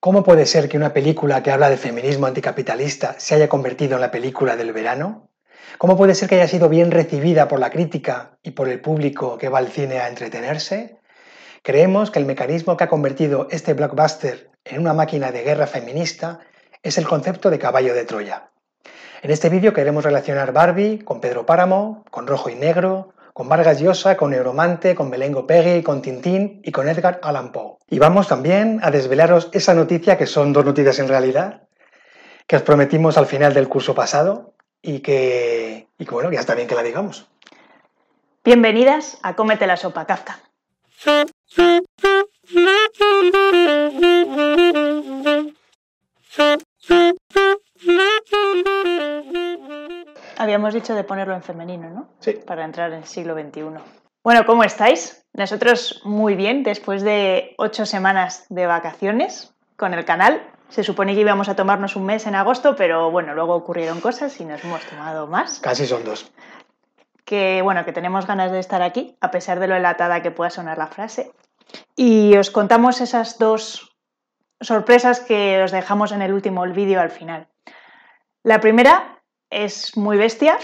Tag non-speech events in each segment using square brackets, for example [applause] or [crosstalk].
¿Cómo puede ser que una película que habla de feminismo anticapitalista se haya convertido en la película del verano? ¿Cómo puede ser que haya sido bien recibida por la crítica y por el público que va al cine a entretenerse? Creemos que el mecanismo que ha convertido este blockbuster en una máquina de guerra feminista es el concepto de caballo de Troya. En este vídeo queremos relacionar Barbie con Pedro Páramo, con Rojo y Negro, con Vargas Llosa, con Euromante, con Belengo Pegui, con Tintín y con Edgar Allan Poe. Y vamos también a desvelaros esa noticia, que son dos noticias en realidad, que os prometimos al final del curso pasado y que, y que bueno, ya está bien que la digamos. Bienvenidas a Cómete la sopa, Kafka. [laughs] habíamos dicho de ponerlo en femenino, ¿no? Sí. Para entrar en el siglo XXI. Bueno, ¿cómo estáis? Nosotros muy bien, después de ocho semanas de vacaciones con el canal. Se supone que íbamos a tomarnos un mes en agosto, pero bueno, luego ocurrieron cosas y nos hemos tomado más. Casi son dos. Que bueno, que tenemos ganas de estar aquí, a pesar de lo enlatada que pueda sonar la frase. Y os contamos esas dos sorpresas que os dejamos en el último vídeo al final. La primera es muy bestia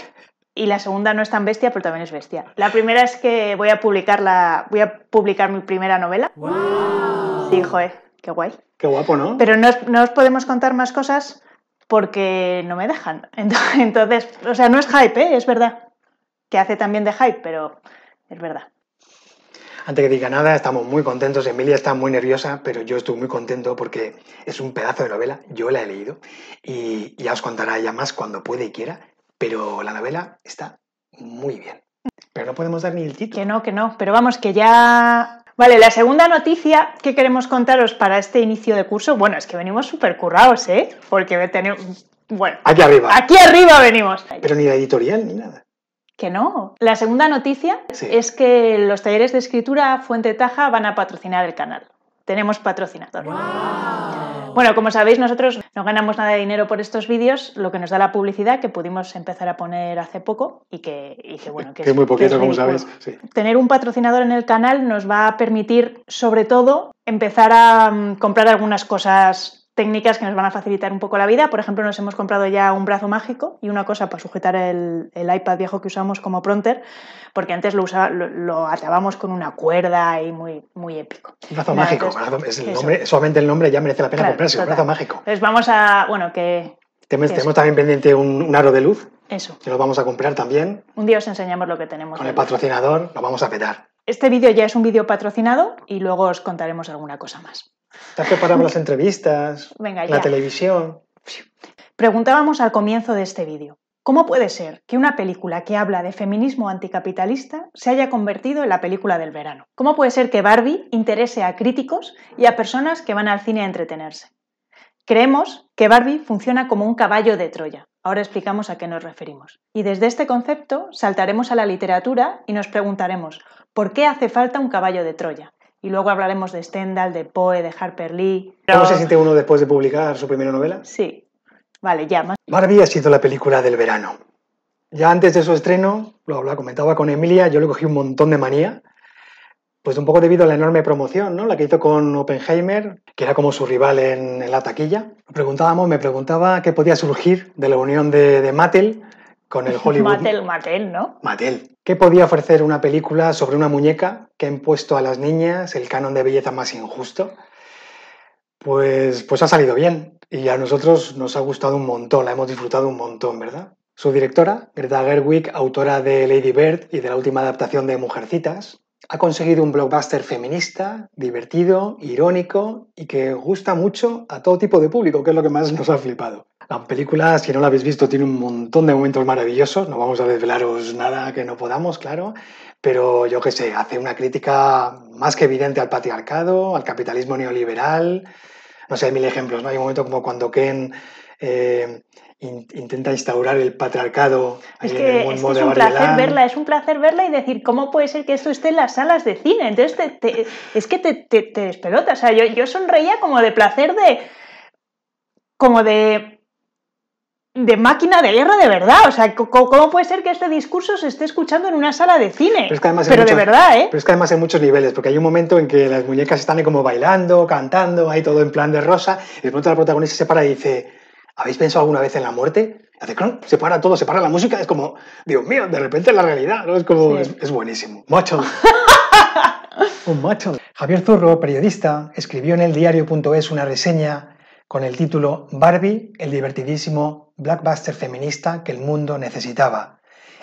y la segunda no es tan bestia, pero también es bestia. La primera es que voy a publicar, la, voy a publicar mi primera novela. ¡Wow! joder, qué guay. Qué guapo, ¿no? Pero no, no os podemos contar más cosas porque no me dejan. [laughs] Entonces, o sea, no es hype, ¿eh? es verdad. Que hace también de hype, pero es verdad. Antes que diga nada, estamos muy contentos. Emilia está muy nerviosa, pero yo estoy muy contento porque es un pedazo de novela. Yo la he leído y ya os contará ella más cuando puede y quiera. Pero la novela está muy bien. Pero no podemos dar ni el título. Que no, que no. Pero vamos, que ya Vale, la segunda noticia que queremos contaros para este inicio de curso, bueno, es que venimos súper currados, ¿eh? Porque tenemos... Bueno, aquí arriba. Aquí arriba venimos. Pero ni la editorial ni nada. Que no. La segunda noticia es que los talleres de escritura Fuente Taja van a patrocinar el canal. Tenemos patrocinador. Bueno, como sabéis, nosotros no ganamos nada de dinero por estos vídeos, lo que nos da la publicidad que pudimos empezar a poner hace poco y que, bueno, que, es muy poquito, como sabéis. Tener un patrocinador en el canal nos va a permitir, sobre todo, empezar a mm, comprar algunas cosas técnicas que nos van a facilitar un poco la vida. Por ejemplo, nos hemos comprado ya un brazo mágico y una cosa para sujetar el, iPad viejo que usamos como pronter, porque antes lo, usaba, lo, con una cuerda y muy, muy épico. Brazo mágico, el nombre, solamente el nombre ya merece la pena comprarse, brazo mágico. Pues vamos a, bueno, que... Tenemos, también pendiente un, aro de luz. Eso. Que lo vamos a comprar también. Un día os enseñamos lo que tenemos. Con el patrocinador lo vamos a petar. Este vídeo ya es un vídeo patrocinado y luego os contaremos alguna cosa más. ¿Te has las entrevistas? [laughs] la televisión. Preguntábamos al comienzo de este vídeo. ¿Cómo puede ser que una película que habla de feminismo anticapitalista se haya convertido en la película del verano? ¿Cómo puede ser que Barbie interese a críticos y a personas que van al cine a entretenerse? Creemos que Barbie funciona como un caballo de Troya. Ahora explicamos a qué nos referimos. Y desde este concepto saltaremos a la literatura y nos preguntaremos, ¿por qué hace falta un caballo de Troya? y luego hablaremos de Stendhal, de Poe, de Harper Lee. ¿Cómo se siente uno después de publicar su primera novela? Sí. Vale, ya. Más... Barbie ha sido la película del verano. Ya antes de su estreno, lo, comentaba con Emilia, yo le cogí un montón de manía, pues un poco debido a la enorme promoción, ¿no? La que hizo con Oppenheimer, que era como su rival en, la taquilla. Preguntábamos, me preguntaba qué podía surgir de la unión de, de Mattel con el [laughs] Hollywood. Matel, Mattel, ¿no? Matel. ¿Qué podía ofrecer una película sobre una muñeca que ha impuesto a las niñas el canon de belleza más injusto? Pues, pues ha salido bien y a nosotros nos ha gustado un montón, la hemos disfrutado un montón, ¿verdad? Su directora, Greta Gerwig, autora de Lady Bird y de la última adaptación de Mujercitas, ha conseguido un blockbuster feminista, divertido, irónico y que gusta mucho a todo tipo de público, que es lo que más nos ha flipado. La película, si no la habéis visto, tiene un montón de momentos maravillosos. No vamos a desvelaros nada que no podamos, claro. Pero yo qué sé, hace una crítica más que evidente al patriarcado, al capitalismo neoliberal. No sé, hay mil ejemplos, ¿no? Hay un momento como cuando Ken eh, intenta instaurar el patriarcado es que, es, un placer verla, es un placer verla y decir, ¿cómo puede ser que esto esté en las salas de cine? Entonces, es que te, despelota. O sea, yo, sonreía como de placer de. como de de máquina de hierro de verdad. O sea, ¿cómo puede ser que este discurso se esté escuchando en una sala de cine? Pero, es que de verdad, ¿eh? Pero es que además hay muchos niveles, porque hay un momento en que las muñecas están como bailando, cantando, hay todo en plan de rosa, y de pronto la protagonista se para y dice ¿Habéis pensado alguna vez en la muerte? Hace cron, se para todo, se para la música, es como, Dios mío, de repente la realidad, ¿no? Es como, es, buenísimo. Macho. [laughs] Un macho. Javier Zurro, periodista, escribió en el diario.es una reseña con el título Barbie, el divertidísimo blackbuster feminista que el mundo necesitaba.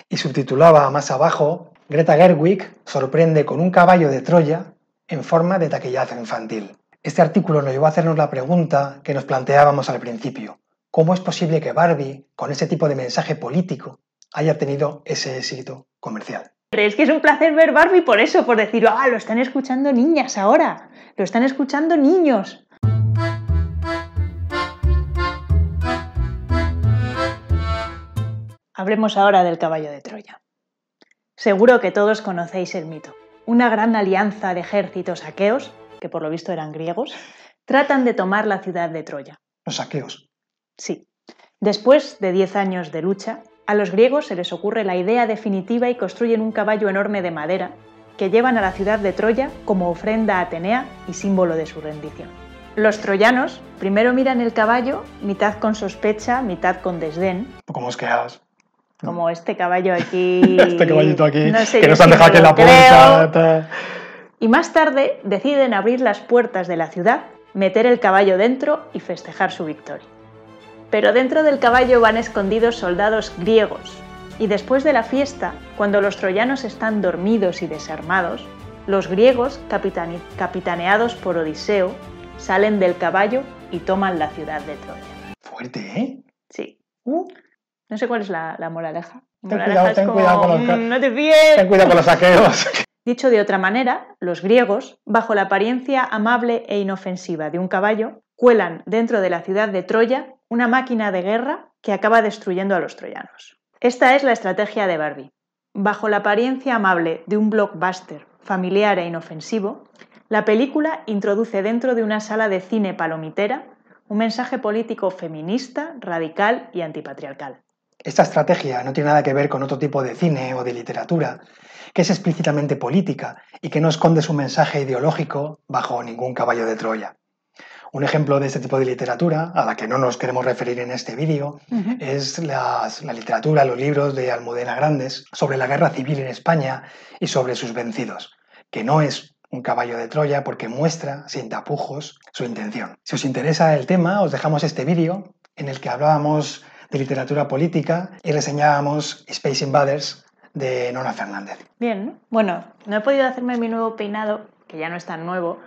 Y subtitulaba más abajo, Greta Gerwig sorprende con un caballo de Troya en forma de taquillazo infantil. Este artículo nos llevó a hacernos la pregunta que nos planteábamos al principio. ¿Cómo es posible que Barbie, con ese tipo de mensaje político, haya tenido ese éxito comercial? ¿Crees que es un placer ver Barbie por eso, por decir, ah, lo están escuchando niñas ahora, lo están escuchando niños. Hablemos ahora del caballo de Troya. Seguro que todos conocéis el mito. Una gran alianza de ejércitos aqueos, que por lo visto eran griegos, tratan de tomar la ciudad de Troya. Los aqueos, Sí. Después de 10 años de lucha, a los griegos se les ocurre la idea definitiva y construyen un caballo enorme de madera que llevan a la ciudad de Troya como ofrenda a Atenea y símbolo de su rendición. Los troyanos primero miran el caballo, mitad con sospecha, mitad con desdén. os quedáis? Como este caballo [laughs] aquí. este caballito aquí, que nos han dejado aquí en la puerta. Y más tarde deciden abrir las puertas de la ciudad, meter el caballo dentro y festejar su victoria pero dentro del caballo van escondidos soldados griegos. Y después de la fiesta, cuando los troyanos están dormidos y desarmados, los griegos, capitaneados por Odiseo, salen del caballo y toman la ciudad de Troya. Fuerte, ¿eh? Sí. Uh. No sé cuál es la, moraleja. Ten no te ten cuidado con los saqueos. [laughs] [laughs] Dicho de otra manera, los griegos, bajo la apariencia amable e inofensiva de un caballo, cuelan dentro de la ciudad de Troya una máquina de guerra que acaba destruyendo a los troyanos. Esta es la estrategia de Barbie. Bajo la apariencia amable de un blockbuster familiar e inofensivo, la película introduce dentro de una sala de cine palomitera un mensaje político feminista, radical y antipatriarcal. Esta estrategia no tiene nada que ver con otro tipo de cine o de literatura, que es explícitamente política y que no esconde su mensaje ideológico bajo ningún caballo de Troya. Un ejemplo de este tipo de literatura, a la que no nos queremos referir en este vídeo, es la literatura, los libros de Almudena Grandes sobre la guerra civil en España y sobre sus vencidos, que no es un caballo de Troya porque muestra, sin tapujos, su intención. Si os interesa el tema, os dejamos este vídeo en el que hablábamos de literatura política y reseñábamos Space Invaders de Nona Fernández. Bien, bueno, no he podido hacerme mi nuevo peinado, que ya no es tan nuevo,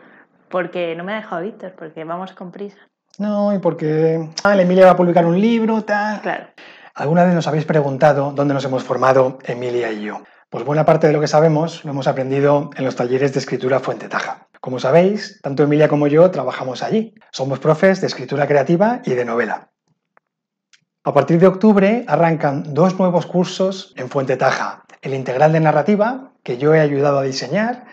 porque no me ha dejado Víctor, porque vamos con prisa. No, y porque ah, Emilia va a publicar un libro, tal. Claro. ¿Alguna vez nos habéis preguntado dónde nos hemos formado Emilia y yo? Pues buena parte de lo que sabemos lo hemos aprendido en los talleres de escritura Fuente Taja. Como sabéis, tanto Emilia como yo trabajamos allí. Somos profes de escritura creativa y de novela. A partir de octubre arrancan dos nuevos cursos en Fuente Taja, el integral de narrativa, que yo he ayudado a diseñar,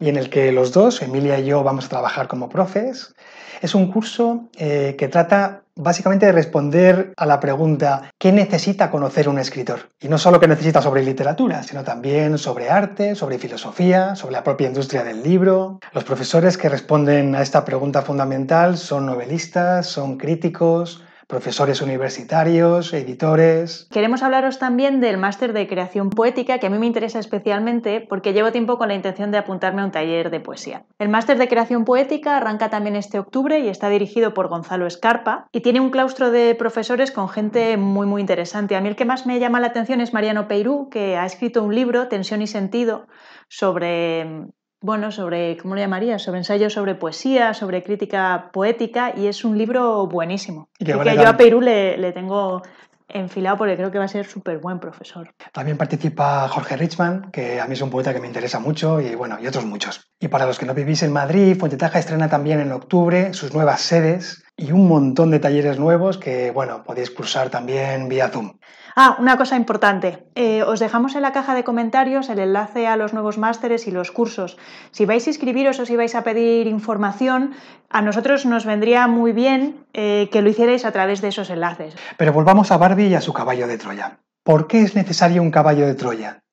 y en el que los dos, Emilia y yo, vamos a trabajar como profes. Es un curso eh, que trata básicamente de responder a la pregunta ¿qué necesita conocer un escritor? Y no solo qué necesita sobre literatura, sino también sobre arte, sobre filosofía, sobre la propia industria del libro. Los profesores que responden a esta pregunta fundamental son novelistas, son críticos, profesores universitarios, editores. Queremos hablaros también del máster de creación poética, que a mí me interesa especialmente porque llevo tiempo con la intención de apuntarme a un taller de poesía. El máster de creación poética arranca también este octubre y está dirigido por Gonzalo Escarpa y tiene un claustro de profesores con gente muy muy interesante. A mí el que más me llama la atención es Mariano Peirú, que ha escrito un libro, Tensión y Sentido, sobre bueno, sobre, ¿cómo le llamaría? Sobre ensayos sobre poesía, sobre crítica poética, y es un libro buenísimo. yo a Perú le, tengo enfilado porque creo que va a ser súper buen profesor. También participa Jorge Richman, que a mí es un poeta que me interesa mucho, y bueno, y otros muchos. Y para los que no vivís en Madrid, Taja estrena también en octubre sus nuevas sedes y un montón de talleres nuevos que, bueno, podéis cursar también vía Zoom. Ah, una cosa importante. Eh, os dejamos en la caja de comentarios el enlace a los nuevos másteres y los cursos. Si vais a inscribiros o si vais a pedir información, a nosotros nos vendría muy bien eh, que lo hicierais a través de esos enlaces. Pero volvamos a Barbie y a su caballo de Troya. ¿Por qué es necesario un caballo de Troya?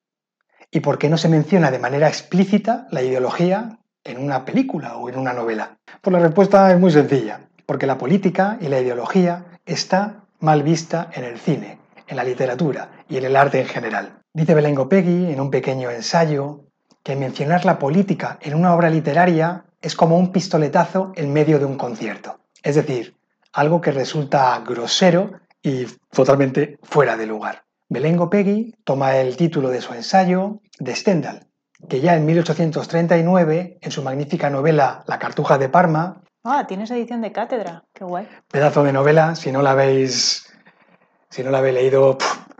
¿Y por qué no se menciona de manera explícita la ideología en una película o en una novela? Pues la respuesta es muy sencilla, porque la política y la ideología está mal vista en el cine en la literatura y en el arte en general. Dice Belengo peggy en un pequeño ensayo que mencionar la política en una obra literaria es como un pistoletazo en medio de un concierto, es decir, algo que resulta grosero y totalmente fuera de lugar. Belengo peggy toma el título de su ensayo de Stendhal, que ya en 1839, en su magnífica novela La Cartuja de Parma, Ah, tienes edición de cátedra, qué guay. Pedazo de novela, si no la habéis si no la habéis leído,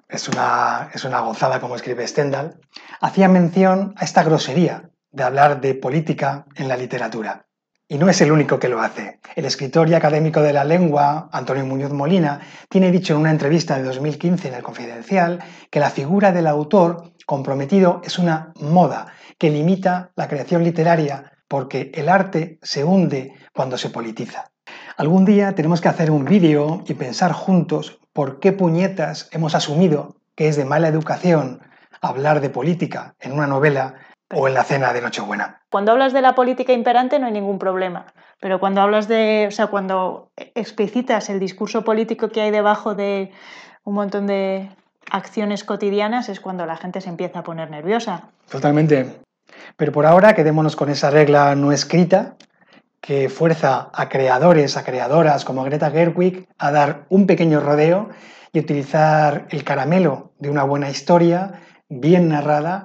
es una, es una gozada como escribe Stendhal, hacía mención a esta grosería de hablar de política en la literatura. Y no es el único que lo hace. El escritor y académico de la lengua, Antonio Muñoz Molina, tiene dicho en una entrevista de 2015 en El Confidencial que la figura del autor comprometido es una moda que limita la creación literaria porque el arte se hunde cuando se politiza. Algún día tenemos que hacer un vídeo y pensar juntos ¿por qué puñetas hemos asumido que es de mala educación hablar de política en una novela o en la cena de Nochebuena? Cuando hablas de la política imperante no hay ningún problema, pero cuando hablas de, o sea, cuando explicitas el discurso político que hay debajo de un montón de acciones cotidianas es cuando la gente se empieza a poner nerviosa. Totalmente. Pero por ahora quedémonos con esa regla no escrita que fuerza a creadores, a creadoras como Greta Gerwig a dar un pequeño rodeo y utilizar el caramelo de una buena historia bien narrada,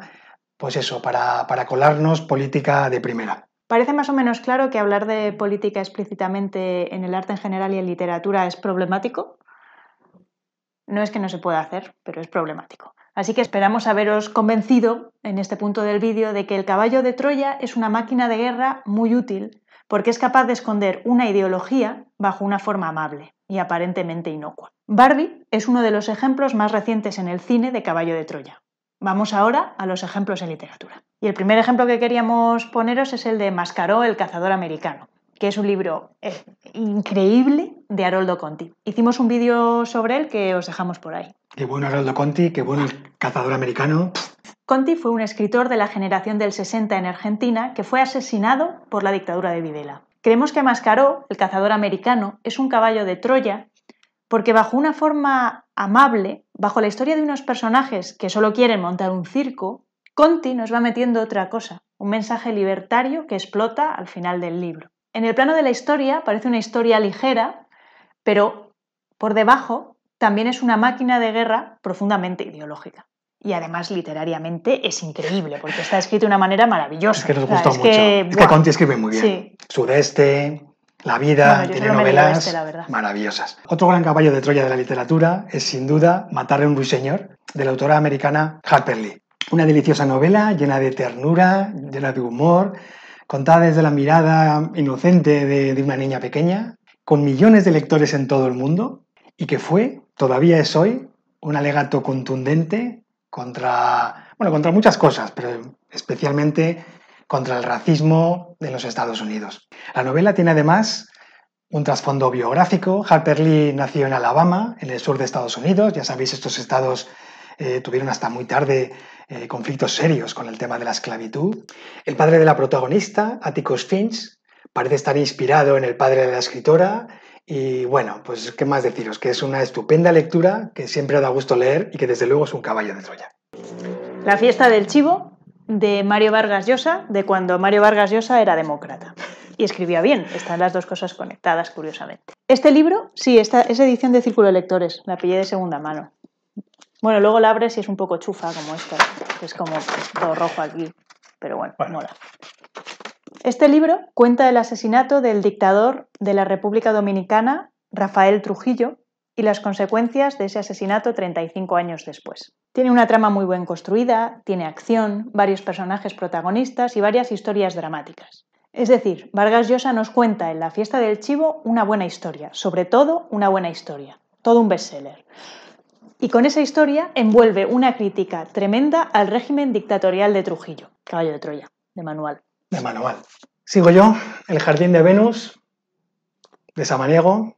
pues eso, para, para colarnos política de primera. Parece más o menos claro que hablar de política explícitamente en el arte en general y en literatura es problemático. No es que no se pueda hacer, pero es problemático. Así que esperamos haberos convencido en este punto del vídeo de que el caballo de Troya es una máquina de guerra muy útil porque es capaz de esconder una ideología bajo una forma amable y aparentemente inocua. Barbie es uno de los ejemplos más recientes en el cine de Caballo de Troya. Vamos ahora a los ejemplos en literatura. Y el primer ejemplo que queríamos poneros es el de Mascaró, el cazador americano, que es un libro eh, increíble de Haroldo Conti. Hicimos un vídeo sobre él que os dejamos por ahí. Qué bueno Haroldo Conti, qué bueno el cazador americano. Conti fue un escritor de la generación del 60 en Argentina que fue asesinado por la dictadura de Videla. Creemos que Mascaró, el cazador americano, es un caballo de Troya porque bajo una forma amable, bajo la historia de unos personajes que solo quieren montar un circo, Conti nos va metiendo otra cosa, un mensaje libertario que explota al final del libro. En el plano de la historia parece una historia ligera, pero por debajo también es una máquina de guerra profundamente ideológica y además literariamente es increíble, porque está escrito de una manera maravillosa. Es que nos gusta mucho. es que Conti escribe muy bien. Sí. Sudeste, La vida, tiene novelas este, maravillosas. Otro gran caballo de Troya de la literatura es sin duda Matar a un ruiseñor, de la autora americana Harper Lee. Una deliciosa novela llena de ternura, llena de humor, contada desde la mirada inocente de, de una niña pequeña, con millones de lectores en todo el mundo, y que fue, todavía es hoy, un alegato contundente contra, bueno, contra muchas cosas, pero especialmente contra el racismo de los Estados Unidos. La novela tiene además un trasfondo biográfico. Harper Lee nació en Alabama, en el sur de Estados Unidos. Ya sabéis, estos estados eh, tuvieron hasta muy tarde eh, conflictos serios con el tema de la esclavitud. El padre de la protagonista, Atticus Finch, parece estar inspirado en el padre de la escritora y bueno, pues qué más deciros, que es una estupenda lectura que siempre da gusto leer y que desde luego es un caballo de Troya. La fiesta del chivo de Mario Vargas Llosa, de cuando Mario Vargas Llosa era demócrata. Y escribía bien, están las dos cosas conectadas, curiosamente. Este libro, sí, esta, es edición de Círculo de Lectores, la pillé de segunda mano. Bueno, luego la abres y es un poco chufa como esta, que es como todo rojo aquí, pero bueno, bueno. mola. Este libro cuenta el asesinato del dictador de la República Dominicana, Rafael Trujillo, y las consecuencias de ese asesinato 35 años después. Tiene una trama muy bien construida, tiene acción, varios personajes protagonistas y varias historias dramáticas. Es decir, Vargas Llosa nos cuenta en La fiesta del chivo una buena historia, sobre todo una buena historia, todo un bestseller. Y con esa historia envuelve una crítica tremenda al régimen dictatorial de Trujillo, caballo de Troya, de Manuel de manual. Sigo yo, el jardín de Venus, de Samaniego.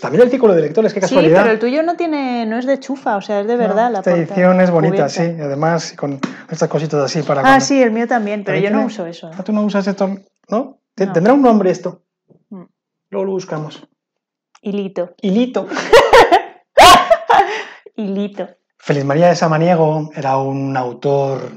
También el título de lectores, qué casualidad. Sí, pero el tuyo no tiene, no es de chufa, o sea, es de verdad la Esta edición es bonita, sí. Además, con estas cositas así para. Ah, sí, el mío también, pero yo no uso eso. Ah, tú no usas esto, ¿no? Tendrá un nombre esto. Mm. Luego lo buscamos. Hilito. Hilito. [laughs] Hilito. Feliz María de Samaniego era un autor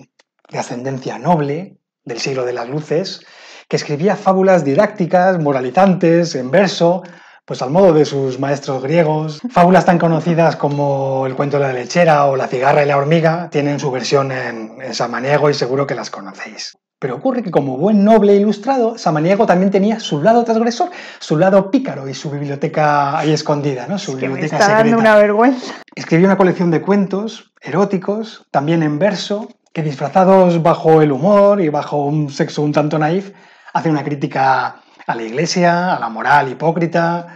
de ascendencia noble, del siglo de las luces, que escribía fábulas didácticas, moralizantes, en verso, pues al modo de sus maestros griegos. Fábulas tan conocidas como El cuento de la lechera o La cigarra y la hormiga tienen su versión en, Samaniego y seguro que las conocéis. Pero ocurre que como buen noble ilustrado, Samaniego también tenía su lado transgresor, su lado pícaro y su biblioteca ahí escondida, ¿no? Su biblioteca está secreta. dando una vergüenza. Escribió una colección de cuentos eróticos, también en verso, que disfrazados bajo el humor y bajo un sexo un tanto naif, hacen una crítica a la iglesia, a la moral hipócrita.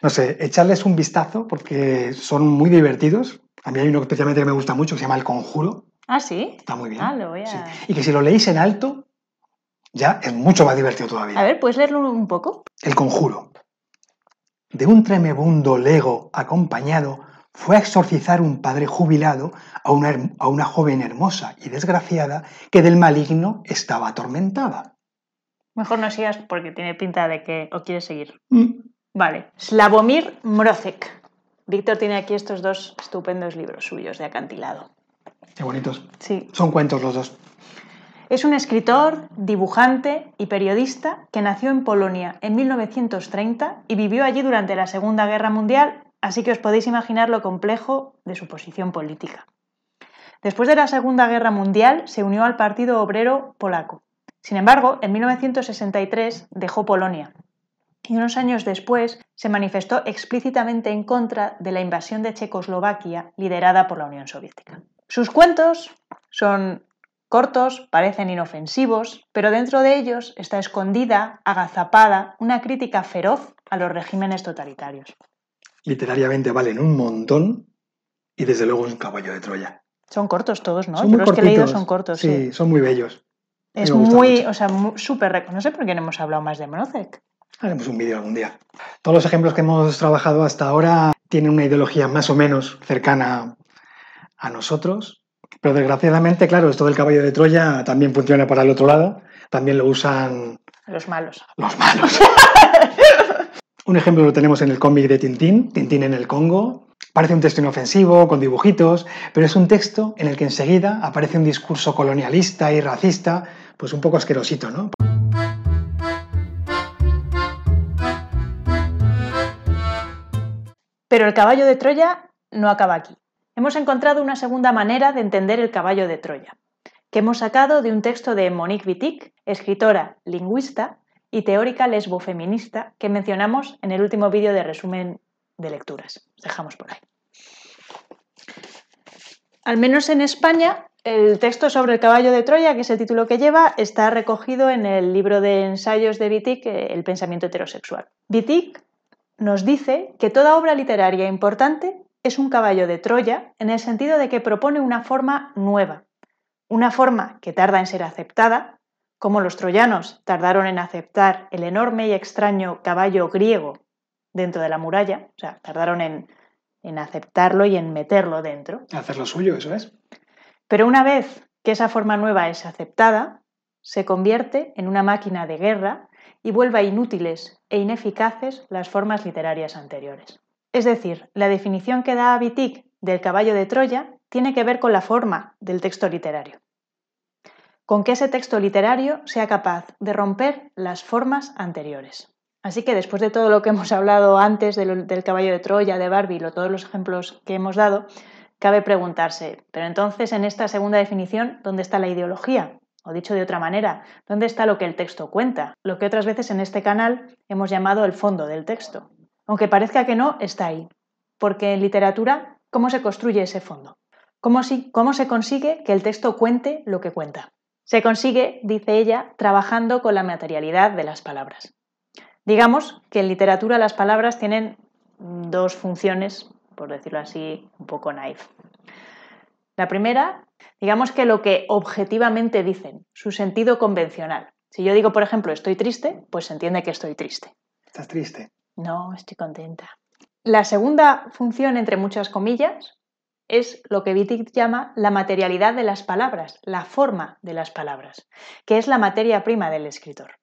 No sé, echarles un vistazo porque son muy divertidos. A mí hay uno especialmente que me gusta mucho que se llama El Conjuro. Ah, sí. Está muy bien. Ah, y que si lo leéis en alto, ya es mucho más divertido todavía. A ver, ¿puedes leerlo un poco? El Conjuro. De un tremebundo lego acompañado fue a exorcizar un padre jubilado a una, a una joven hermosa y desgraciada que del maligno estaba atormentada. Mejor no sigas porque tiene pinta de que o quieres seguir. Mm. Vale. Slavomir Mrozek. Víctor tiene aquí estos dos estupendos libros suyos de acantilado. Qué bonitos. Sí. Son cuentos los dos. Es un escritor, dibujante y periodista que nació en Polonia en 1930 y vivió allí durante la Segunda Guerra Mundial Así que os podéis imaginar lo complejo de su posición política. Después de la Segunda Guerra Mundial se unió al Partido Obrero Polaco. Sin embargo, en 1963 dejó Polonia y unos años después se manifestó explícitamente en contra de la invasión de Checoslovaquia liderada por la Unión Soviética. Sus cuentos son cortos, parecen inofensivos, pero dentro de ellos está escondida, agazapada, una crítica feroz a los regímenes totalitarios literariamente valen un montón y desde luego es un caballo de Troya. Son cortos todos, ¿no? Son los que he leído son cortos. Sí, son muy bellos. Es muy, o sea, súper... No sé por qué no hemos hablado más de Monozec. Haremos un vídeo algún día. Todos los ejemplos que hemos trabajado hasta ahora tienen una ideología más o menos cercana a nosotros, pero desgraciadamente, claro, esto del caballo de Troya también funciona para el otro lado, también lo usan... Los malos. Los malos. [laughs] Un ejemplo lo tenemos en el cómic de Tintín, Tintín en el Congo. Parece un texto inofensivo, con dibujitos, pero es un texto en el que enseguida aparece un discurso colonialista y racista, pues un poco asquerosito, ¿no? Pero el caballo de Troya no acaba aquí. Hemos encontrado una segunda manera de entender el caballo de Troya, que hemos sacado de un texto de Monique Wittig, escritora lingüista, y teórica lesbofeminista que mencionamos en el último vídeo de resumen de lecturas. Dejamos por ahí. Al menos en España, el texto sobre el caballo de Troya, que es el título que lleva, está recogido en el libro de ensayos de Wittig, eh, El pensamiento heterosexual. Wittig nos dice que toda obra literaria importante es un caballo de Troya en el sentido de que propone una forma nueva, una forma que tarda en ser aceptada, como los troyanos tardaron en aceptar el enorme y extraño caballo griego dentro de la muralla, o sea, tardaron en, aceptarlo y en meterlo dentro. Hacerlo suyo, eso es. Pero una vez que esa forma nueva es aceptada, se convierte en una máquina de guerra y vuelva inútiles e ineficaces las formas literarias anteriores. Es decir, la definición que da Abitic del caballo de Troya tiene que ver con la forma del texto literario con que ese texto literario sea capaz de romper las formas anteriores. Así que después de todo lo que hemos hablado antes del, caballo de Troya, de Barbie, o todos los ejemplos que hemos dado, cabe preguntarse, pero entonces en esta segunda definición, ¿dónde está la ideología? O dicho de otra manera, ¿dónde está lo que el texto cuenta? Lo que otras veces en este canal hemos llamado el fondo del texto. Aunque parezca que no, está ahí. Porque en literatura, ¿cómo se construye ese fondo? cómo se consigue que el texto cuente lo que cuenta? Se consigue, dice ella, trabajando con la materialidad de las palabras. Digamos que en literatura las palabras tienen dos funciones, por decirlo así, un poco naif. La primera, digamos que lo que objetivamente dicen, su sentido convencional. Si yo digo, por ejemplo, estoy triste, pues se entiende que estoy triste. ¿Estás triste? No, estoy contenta. La segunda función, entre muchas comillas, es lo que Wittig llama la materialidad de las palabras, la forma de las palabras, que es la materia prima del escritor.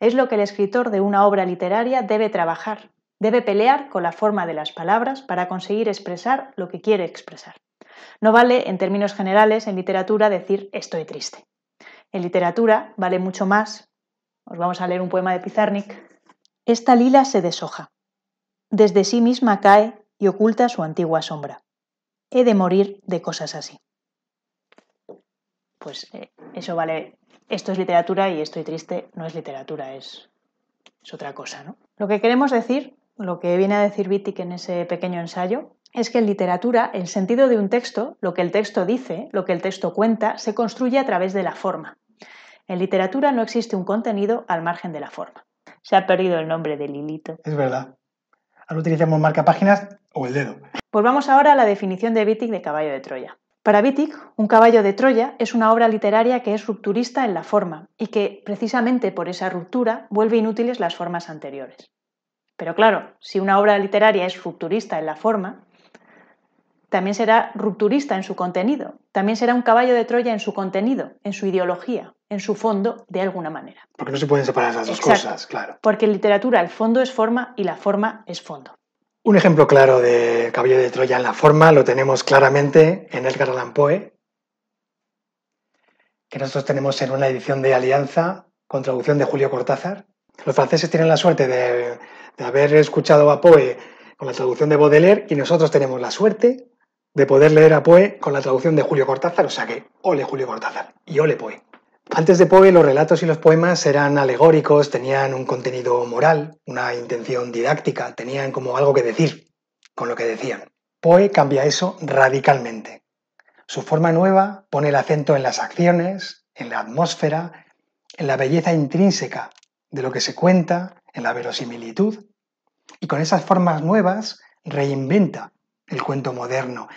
Es lo que el escritor de una obra literaria debe trabajar, debe pelear con la forma de las palabras para conseguir expresar lo que quiere expresar. No vale, en términos generales, en literatura decir estoy triste. En literatura vale mucho más. Os vamos a leer un poema de Pizarnik. Esta lila se deshoja. Desde sí misma cae y oculta su antigua sombra he de morir de cosas así. Pues eh, eso vale, esto es literatura y estoy triste, no es literatura, es, otra cosa. ¿no? Lo que queremos decir, lo que viene a decir Wittig en ese pequeño ensayo, es que en literatura el sentido de un texto, lo que el texto dice, lo que el texto cuenta, se construye a través de la forma. En literatura no existe un contenido al margen de la forma. Se ha perdido el nombre de Lilito. Es verdad. Ahora utilizamos marca páginas o el dedo. Volvamos ahora a la definición de Wittig de caballo de Troya. Para Wittig, un caballo de Troya es una obra literaria que es rupturista en la forma y que, precisamente por esa ruptura, vuelve inútiles las formas anteriores. Pero claro, si una obra literaria es rupturista en la forma, también será rupturista en su contenido, también será un caballo de Troya en su contenido, en su ideología, en su fondo, de alguna manera. Porque no se pueden separar esas dos cosas, claro. Porque en literatura el fondo es forma y la forma es fondo. Un ejemplo claro de Caballo de Troya en la forma lo tenemos claramente en Edgar Allan Poe, que nosotros tenemos en una edición de Alianza con traducción de Julio Cortázar. Los franceses tienen la suerte de, de haber escuchado a Poe con la traducción de Baudelaire y nosotros tenemos la suerte de poder leer a Poe con la traducción de Julio Cortázar, o sea que ole Julio Cortázar y ole Poe. Antes de Poe, los relatos y los poemas eran alegóricos, tenían un contenido moral, una intención didáctica, tenían como algo que decir con lo que decían. Poe cambia eso radicalmente. Su forma nueva pone el acento en las acciones, en la atmósfera, en la belleza intrínseca de lo que se cuenta, en la verosimilitud, y con esas formas nuevas reinventa el cuento moderno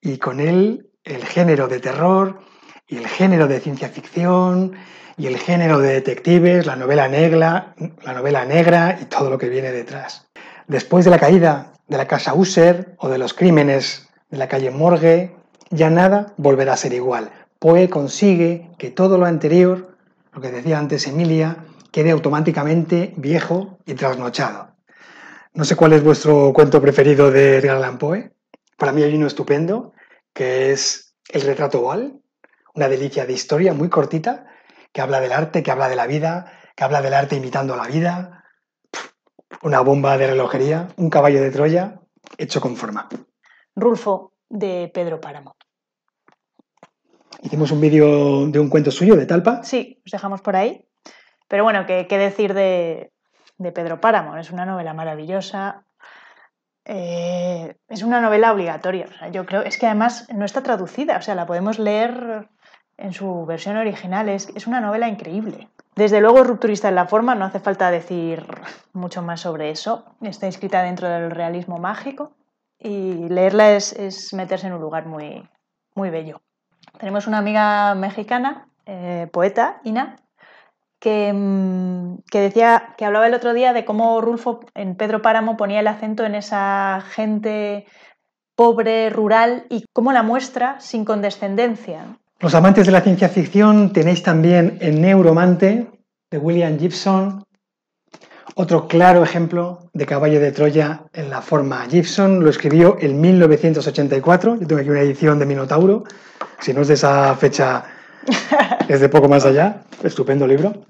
y con él el género de terror, y el género de ciencia ficción y el género de detectives, la novela negra, la novela negra y todo lo que viene detrás. Después de la caída de la casa User o de los crímenes de la calle Morgue, ya nada volverá a ser igual. Poe pues consigue que todo lo anterior, lo que decía antes Emilia, quede automáticamente viejo y trasnochado. No sé cuál es vuestro cuento preferido de Edgar Allan Poe. Para mí hay uno estupendo, que es El retrato oval, una delicia de historia muy cortita que habla del arte, que habla de la vida, que habla del arte imitando la vida, una bomba de relojería, un caballo de Troya hecho con forma. Rulfo de Pedro Páramo. Hicimos un vídeo de un cuento suyo, de Talpa. Sí, os dejamos por ahí. Pero bueno, ¿qué, decir de, Pedro Páramo? Es una novela maravillosa, eh, es una novela obligatoria. yo creo, es que además no está traducida, o sea, la podemos leer en su versión original es, es una novela increíble. Desde luego rupturista en la forma, no hace falta decir mucho más sobre eso. Está inscrita dentro del realismo mágico y leerla es, meterse en un lugar muy, muy bello. Tenemos una amiga mexicana, eh, poeta, Ina, que, mm, que, decía, que hablaba el otro día de cómo Rulfo en Pedro Páramo ponía el acento en esa gente pobre, rural, y cómo la muestra sin condescendencia. Los amantes de la ciencia ficción tenéis también el Neuromante de William Gibson, otro claro ejemplo de caballo de Troya en la forma. Gibson lo escribió en 1984, yo tengo aquí una edición de Minotauro, si no es de esa fecha [laughs] es de poco más allá, estupendo libro.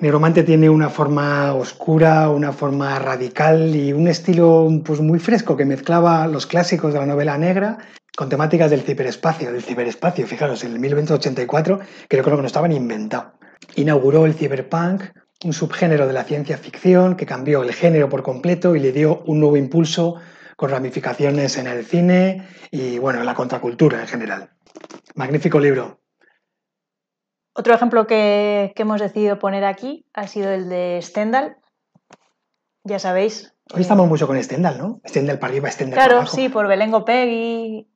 Negromante tiene una forma oscura, una forma radical y un estilo pues, muy fresco que mezclaba los clásicos de la novela negra con temáticas del ciberespacio, del ciberespacio. Fijaros, en el 1984 creo que no estaban ni inventado. Inauguró el ciberpunk, un subgénero de la ciencia ficción que cambió el género por completo y le dio un nuevo impulso con ramificaciones en el cine y bueno, en la contracultura en general. Magnífico libro, otro ejemplo que, hemos decidido poner aquí ha sido el de Stendhal. Ya sabéis. Hoy eh, estamos mucho con Stendhal, ¿no? Stendhal para arriba, Stendhal para abajo. Claro, sí, por Belengo Peggy.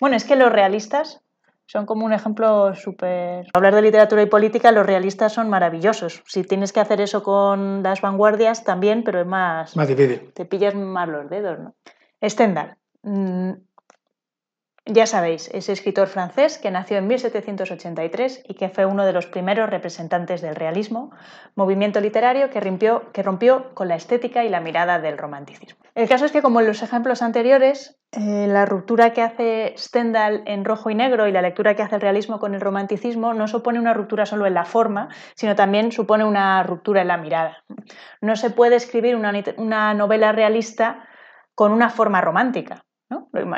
Bueno, es que los realistas son como un ejemplo súper... Hablar de literatura y política, los realistas son maravillosos. Si tienes que hacer eso con las vanguardias, también, pero es más... Más difícil. Te pillas más los dedos, ¿no? Stendhal. Mm, ya sabéis, ese escritor francés que nació en 1783 y que fue uno de los primeros representantes del realismo, movimiento literario que rompió, con la estética y la mirada del romanticismo. El caso es que, como en los ejemplos anteriores, eh, la ruptura que hace Stendhal en rojo y negro y la lectura que hace el realismo con el romanticismo no supone una ruptura solo en la forma, sino también supone una ruptura en la mirada. No se puede escribir una novela realista con una forma romántica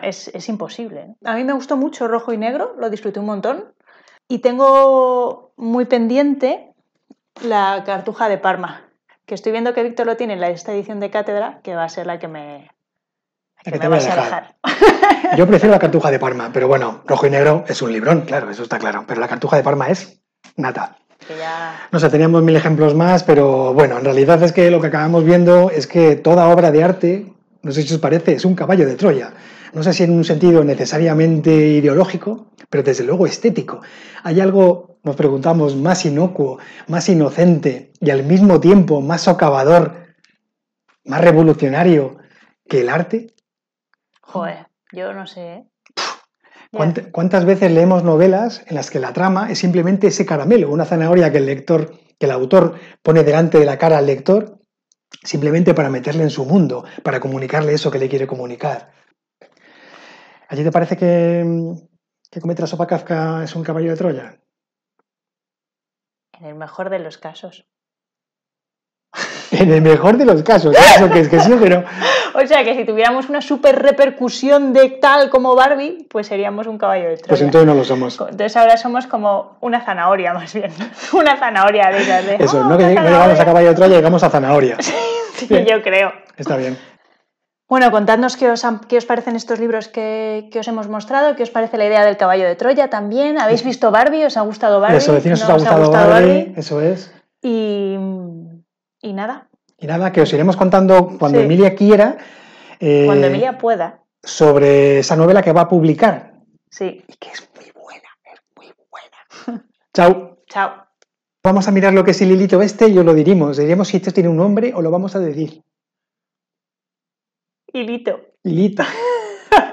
es, es imposible. ¿eh? A mí me gustó mucho rojo y negro, lo disfruté un montón. Y tengo muy pendiente la cartuja de Parma, que estoy viendo que Víctor lo tiene en esta edición de cátedra, que va a ser la que me, que que me a dejar. [laughs] Yo prefiero la cartuja de Parma, pero bueno, rojo y negro es un librón, claro, eso está claro. Pero la cartuja de Parma es nata. Ya... No sé, teníamos mil ejemplos más, pero bueno, en realidad es que lo que acabamos viendo es que toda obra de arte no sé si os parece, es un caballo de Troya. No sé si en un sentido necesariamente ideológico, pero desde luego estético. Hay algo, nos preguntamos, más inocuo, más inocente y al mismo tiempo más socavador, más revolucionario que el arte. Joder, yo no sé. ¿eh? ¿Cuántas, veces leemos novelas en las que la trama es simplemente ese caramelo, una zanahoria que el lector, que el autor pone delante de la cara al lector simplemente para meterle en su mundo, para comunicarle eso que le quiere comunicar. ¿Allí te parece que, mm, que la sopa Kafka es un caballo de Troya? En el mejor de los casos. En el mejor de los casos, ¿eh? eso que es que sí o [laughs] O sea, que si tuviéramos una super repercusión de tal como Barbie, pues seríamos un caballo de pues Troya. Pues entonces no lo somos. Entonces ahora somos como una zanahoria, más bien. [laughs] Una zanahoria de esas. eso, oh, no, que no llegamos a caballo de Troya, llegamos a zanahoria. [laughs] sí, yo creo. Está bien. Bueno, contadnos qué os, parecen estos libros que, os hemos mostrado, qué os parece la idea del caballo de Troya también. ¿Habéis visto Barbie? ¿Os ha gustado Barbie? Eso, que os, ha gustado, Barbie, Eso es. Y y nada. Y nada, que os iremos contando cuando Emilia quiera. Eh, cuando Emilia pueda. Sobre esa novela que va a publicar. Sí. Y que es muy buena, es muy buena. [laughs] Chao. Chao. Vamos a mirar lo que es el hilito este y os lo diríamos. Diríamos si este tiene un nombre o lo vamos a decir. Hilito. Hilito.